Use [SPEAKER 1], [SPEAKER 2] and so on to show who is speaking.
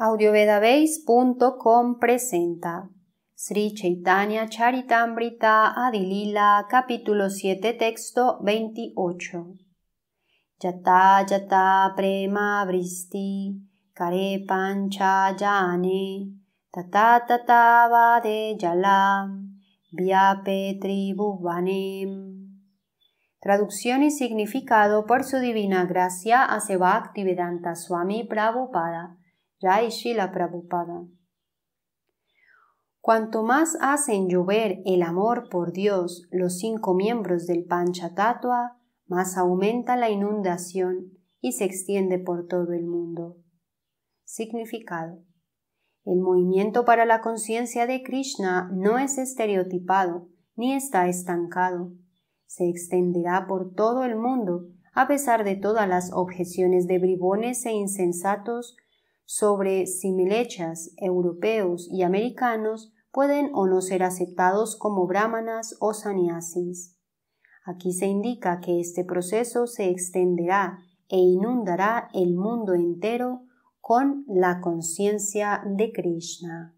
[SPEAKER 1] audiovedabase.com presenta Sri Chaitanya Charitamrita Adilila capítulo 7 texto 28 Yata yata prema bristi kare pancha jane tata tata vade yalam vyape tribuvanem Traducción y significado por su divina gracia a Swami Prabhupada Rai Shila Prabhupada. Cuanto más hacen llover el amor por Dios los cinco miembros del pancha Panchatatua, más aumenta la inundación y se extiende por todo el mundo. Significado. El movimiento para la conciencia de Krishna no es estereotipado ni está estancado. Se extenderá por todo el mundo a pesar de todas las objeciones de bribones e insensatos sobre si europeos y americanos pueden o no ser aceptados como brahmanas o sannyasis. Aquí se indica que este proceso se extenderá e inundará el mundo entero con la conciencia de Krishna.